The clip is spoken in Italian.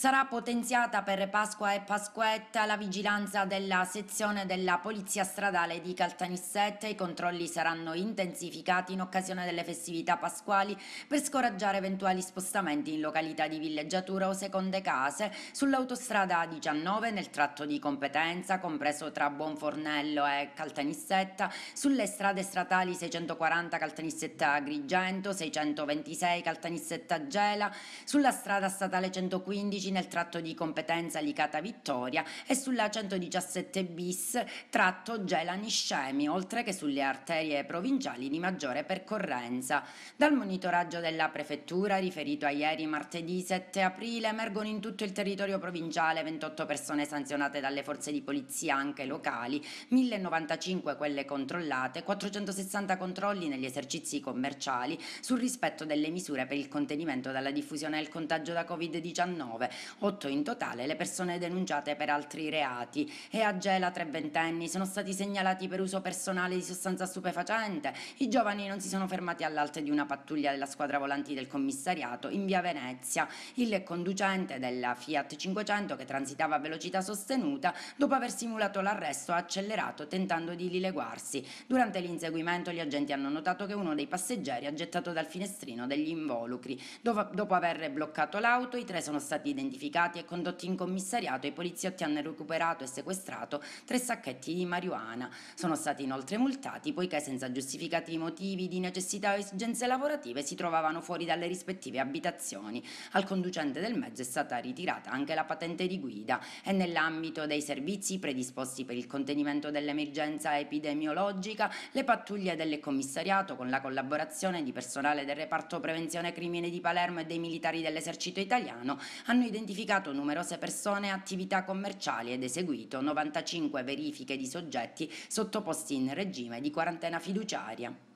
Sarà potenziata per Pasqua e Pasquetta la vigilanza della sezione della Polizia Stradale di Caltanissette. I controlli saranno intensificati in occasione delle festività pasquali per scoraggiare eventuali spostamenti in località di villeggiatura o seconde case sull'autostrada 19 nel tratto di competenza compreso tra Bonfornello e Caltanissetta, sulle strade stradali 640 Caltanissetta Agrigento, 626 Caltanissetta Gela, sulla strada statale 115 nel tratto di competenza Licata Vittoria e sulla 117 bis tratto Gela Niscemi, oltre che sulle arterie provinciali di maggiore percorrenza. Dal monitoraggio della prefettura riferito a ieri martedì 7 aprile emergono in tutto il territorio provinciale 28 persone sanzionate dalle forze di polizia anche locali, 1095 quelle controllate, 460 controlli negli esercizi commerciali sul rispetto delle misure per il contenimento della diffusione del contagio da Covid-19, 8 in totale le persone denunciate per altri reati. E a Gela tre ventenni sono stati segnalati per uso personale di sostanza stupefacente. I giovani non si sono fermati all'alte di una pattuglia della squadra volanti del commissariato in via Venezia. Il conducente della Fiat 500 che transitava a velocità sostenuta dopo aver simulato l'arresto ha accelerato tentando di dileguarsi. Durante l'inseguimento gli agenti hanno notato che uno dei passeggeri ha gettato dal finestrino degli involucri. Dopo, dopo aver bloccato l'auto i tre sono stati identificati identificati e condotti in commissariato, i poliziotti hanno recuperato e sequestrato tre sacchetti di marijuana. Sono stati inoltre multati poiché senza giustificati motivi di necessità o esigenze lavorative si trovavano fuori dalle rispettive abitazioni. Al conducente del mezzo è stata ritirata anche la patente di guida e nell'ambito dei servizi predisposti per il contenimento dell'emergenza epidemiologica, le pattuglie del commissariato con la collaborazione di personale del reparto prevenzione crimine di Palermo e dei militari dell'esercito italiano hanno identificato identificato numerose persone e attività commerciali ed eseguito 95 verifiche di soggetti sottoposti in regime di quarantena fiduciaria.